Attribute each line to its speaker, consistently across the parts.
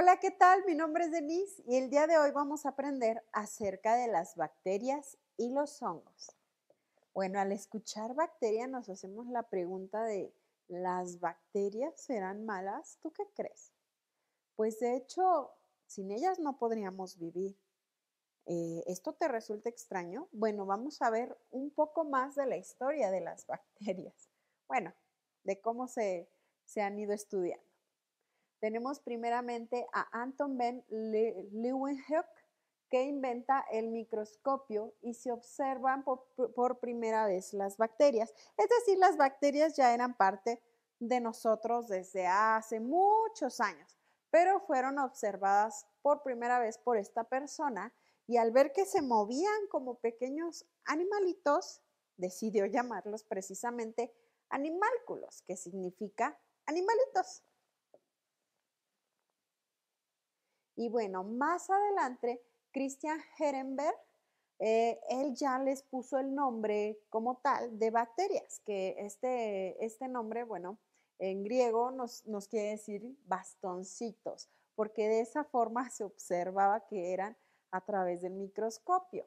Speaker 1: Hola, ¿qué tal? Mi nombre es Denise y el día de hoy vamos a aprender acerca de las bacterias y los hongos. Bueno, al escuchar bacteria nos hacemos la pregunta de, ¿las bacterias serán malas? ¿Tú qué crees? Pues de hecho, sin ellas no podríamos vivir. Eh, ¿Esto te resulta extraño? Bueno, vamos a ver un poco más de la historia de las bacterias. Bueno, de cómo se han ido estudiando. Tenemos primeramente a Anton Ben Leeuwenhoek, que inventa el microscopio y se observan por, primera vez las bacterias. Es decir, las bacterias ya eran parte de nosotros desde hace muchos años, pero fueron observadas por primera vez por esta persona y al ver que se movían como pequeños animalitos, decidió llamarlos precisamente animálculos, que significa animalitos. Y bueno, más adelante, Christian Herenberg, eh, él ya les puso el nombre como tal de bacterias, que este, este nombre, bueno, en griego nos, quiere decir bastoncitos, porque de esa forma se observaba que eran a través del microscopio.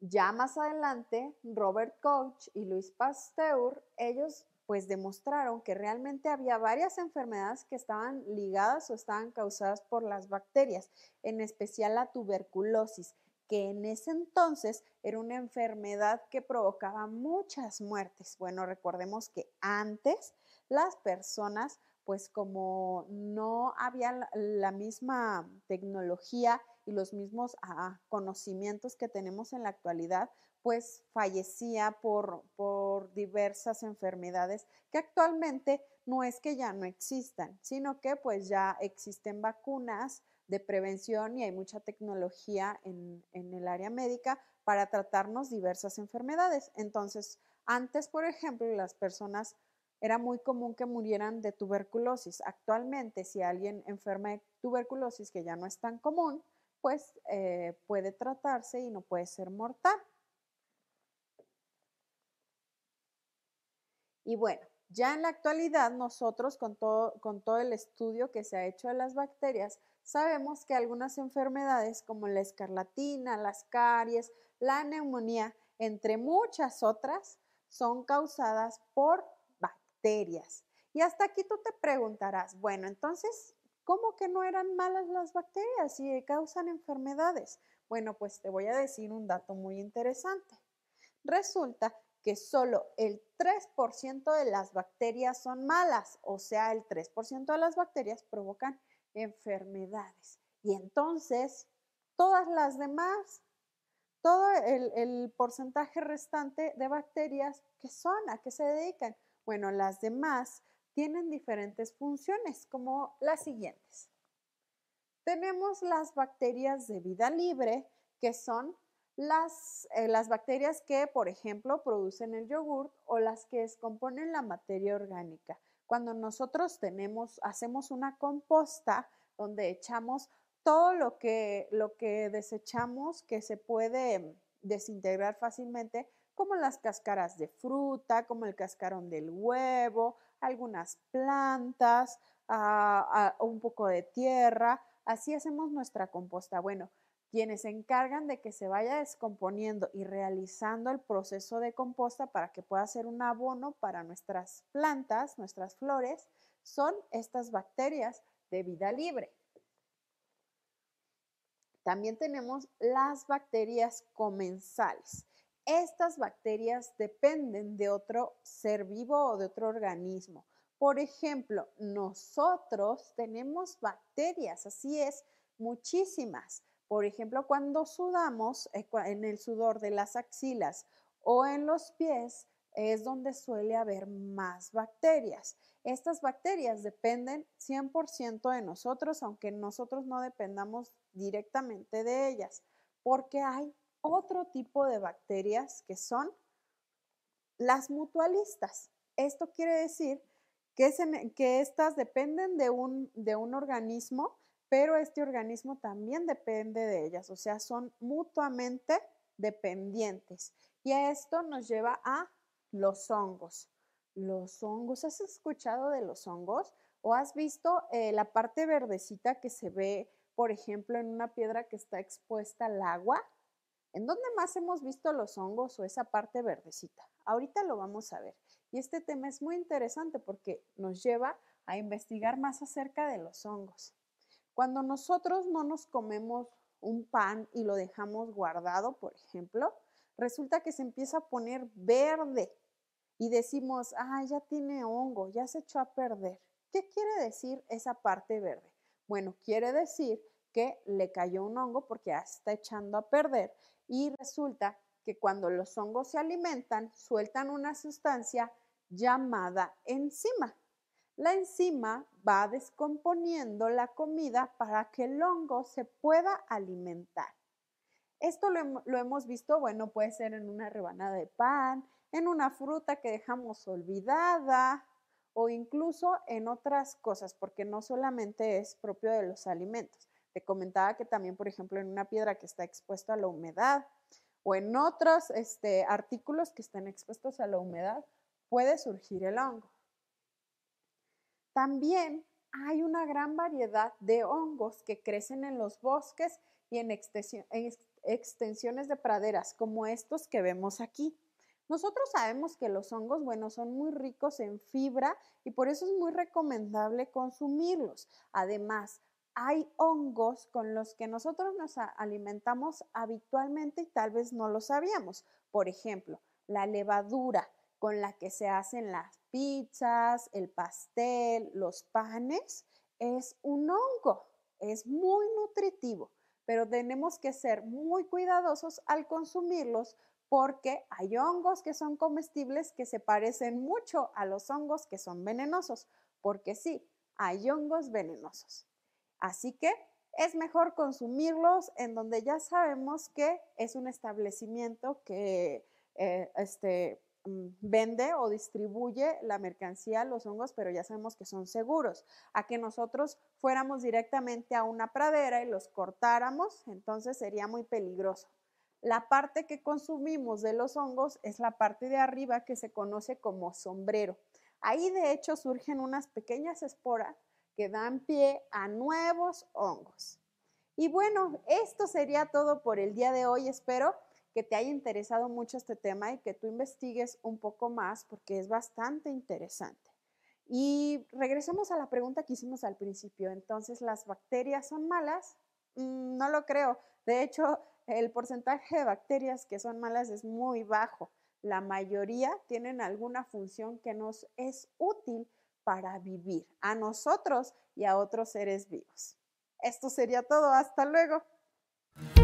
Speaker 1: Ya más adelante, Robert Koch y Luis Pasteur, ellos pues demostraron que realmente había varias enfermedades que estaban ligadas o estaban causadas por las bacterias, en especial la tuberculosis, que en ese entonces era una enfermedad que provocaba muchas muertes. Bueno, recordemos que antes las personas, pues como no había la misma tecnología y los mismos ah, conocimientos que tenemos en la actualidad, pues fallecía por, diversas enfermedades que actualmente no es que ya no existan, sino que pues ya existen vacunas de prevención y hay mucha tecnología en, el área médica para tratarnos diversas enfermedades. Entonces, antes, por ejemplo, las personas era muy común que murieran de tuberculosis. Actualmente, si alguien enferma de tuberculosis, que ya no es tan común, pues eh, puede tratarse y no puede ser mortal. Y bueno, ya en la actualidad nosotros con todo, con todo el estudio que se ha hecho de las bacterias, sabemos que algunas enfermedades como la escarlatina, las caries, la neumonía, entre muchas otras, son causadas por bacterias. Y hasta aquí tú te preguntarás, bueno, entonces, ¿cómo que no eran malas las bacterias y causan enfermedades? Bueno, pues te voy a decir un dato muy interesante. Resulta que solo el 3% de las bacterias son malas, o sea, el 3% de las bacterias provocan enfermedades. Y entonces, todas las demás, todo el, porcentaje restante de bacterias, ¿qué son? ¿A qué se dedican? Bueno, las demás tienen diferentes funciones, como las siguientes. Tenemos las bacterias de vida libre, que son eh, las, bacterias que, por ejemplo, producen el yogurt o las que descomponen la materia orgánica. Cuando nosotros tenemos, hacemos una composta donde echamos todo lo que, desechamos que se puede desintegrar fácilmente, como las cáscaras de fruta, como el cascarón del huevo, algunas plantas, ah, ah, un poco de tierra. Así hacemos nuestra composta. Bueno, quienes se encargan de que se vaya descomponiendo y realizando el proceso de composta para que pueda ser un abono para nuestras plantas, nuestras flores, son estas bacterias de vida libre. También tenemos las bacterias comensales. Estas bacterias dependen de otro ser vivo o de otro organismo. Por ejemplo, nosotros tenemos bacterias, así es, muchísimas por ejemplo, cuando sudamos, en el sudor de las axilas o en los pies, es donde suele haber más bacterias. Estas bacterias dependen 100% de nosotros, aunque nosotros no dependamos directamente de ellas, porque hay otro tipo de bacterias que son las mutualistas. Esto quiere decir que, estas dependen de un, de un organismo pero este organismo también depende de ellas, o sea, son mutuamente dependientes. Y a esto nos lleva a los hongos. Los hongos, ¿has escuchado de los hongos? ¿O has visto eh, la parte verdecita que se ve, por ejemplo, en una piedra que está expuesta al agua? ¿En dónde más hemos visto los hongos o esa parte verdecita? Ahorita lo vamos a ver. Y este tema es muy interesante porque nos lleva a investigar más acerca de los hongos. Cuando nosotros no nos comemos un pan y lo dejamos guardado, por ejemplo, resulta que se empieza a poner verde y decimos, ah, ya tiene hongo, ya se echó a perder. ¿Qué quiere decir esa parte verde? Bueno, quiere decir que le cayó un hongo porque ya está echando a perder y resulta que cuando los hongos se alimentan, sueltan una sustancia llamada enzima. La enzima va descomponiendo la comida para que el hongo se pueda alimentar. Esto lo, hemos visto, bueno, puede ser en una rebanada de pan, en una fruta que dejamos olvidada o incluso en otras cosas, porque no solamente es propio de los alimentos. Te comentaba que también, por ejemplo, en una piedra que está expuesta a la humedad o en otros este, artículos que están expuestos a la humedad, puede surgir el hongo. También hay una gran variedad de hongos que crecen en los bosques y en, extensiones de praderas, como estos que vemos aquí. Nosotros sabemos que los hongos, bueno, son muy ricos en fibra y por eso es muy recomendable consumirlos. Además, hay hongos con los que nosotros nos alimentamos habitualmente y tal vez no lo sabíamos. Por ejemplo, la levadura, con la que se hacen las pizzas, el pastel, los panes, es un hongo. Es muy nutritivo, pero tenemos que ser muy cuidadosos al consumirlos porque hay hongos que son comestibles que se parecen mucho a los hongos que son venenosos, porque sí, hay hongos venenosos. Así que es mejor consumirlos en donde ya sabemos que es un establecimiento que eh, este, Mm, vende o distribuye la mercancía, los hongos, pero ya sabemos que son seguros. A que nosotros fuéramos directamente a una pradera y los cortáramos, entonces sería muy peligroso. La parte que consumimos de los hongos es la parte de arriba que se conoce como sombrero. Ahí de hecho surgen unas pequeñas esporas que dan pie a nuevos hongos. Y bueno, esto sería todo por el día de hoy. Espero que te haya interesado mucho este tema y que tú investigues un poco más porque es bastante interesante. Y regresemos a la pregunta que hicimos al principio. Entonces, ¿las bacterias son malas? Mm, no lo creo. De hecho, el porcentaje de bacterias que son malas es muy bajo. La mayoría tienen alguna función que nos es útil para vivir, a nosotros y a otros seres vivos. Esto sería todo. Hasta luego.